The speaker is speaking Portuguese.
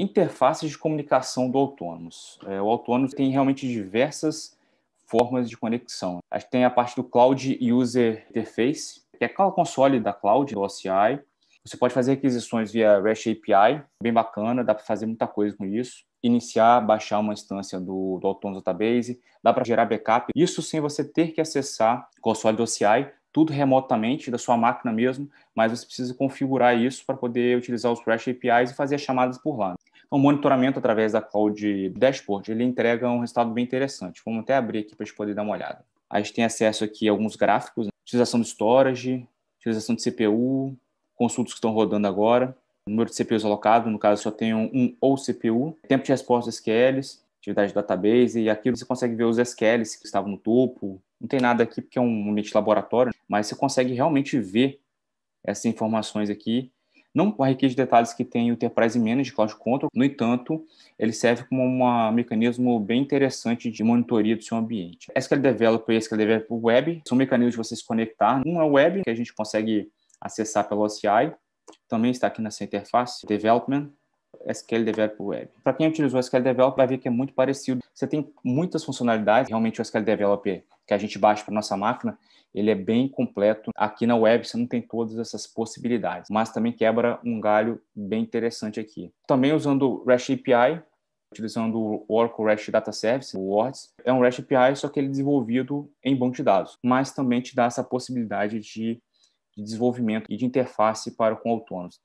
Interfaces de comunicação do autônomos. É, o autônomo tem realmente diversas formas de conexão. A gente tem a parte do Cloud User Interface, que é aquela console da cloud, do OCI. Você pode fazer requisições via REST API, bem bacana, dá para fazer muita coisa com isso. Iniciar, baixar uma instância do, do Autonomous Database, dá para gerar backup. Isso sem você ter que acessar o console do OCI, tudo remotamente, da sua máquina mesmo, mas você precisa configurar isso para poder utilizar os REST APIs e fazer as chamadas por lá. Então, monitoramento através da cloud dashboard, ele entrega um resultado bem interessante. Vamos até abrir aqui para a gente poder dar uma olhada. A gente tem acesso aqui a alguns gráficos, né? utilização de storage, utilização de CPU, consultas que estão rodando agora, número de CPUs alocado, no caso só tem um, um ou CPU, tempo de resposta SQLs, atividade de database, e aqui você consegue ver os SQLs que estavam no topo. Não tem nada aqui porque é um ambiente laboratório, mas você consegue realmente ver essas informações aqui não com a riqueza de detalhes que tem o Enterprise Manager Cloud Control, no entanto, ele serve como um mecanismo bem interessante de monitoria do seu ambiente. SQL Developer e SQL Developer Web são mecanismos de você se conectar. Um é web, que a gente consegue acessar pelo OCI, também está aqui nessa interface, Development, SQL Developer Web. Para quem utilizou o SQL Developer, vai ver que é muito parecido. Você tem muitas funcionalidades, realmente o SQL Developer que a gente baixa para nossa máquina, ele é bem completo. Aqui na web você não tem todas essas possibilidades, mas também quebra um galho bem interessante aqui. Também usando o REST API, utilizando o Oracle REST Data Service, o ORDS, é um REST API, só que ele é desenvolvido em banco de dados, mas também te dá essa possibilidade de, de desenvolvimento e de interface para com autônomos.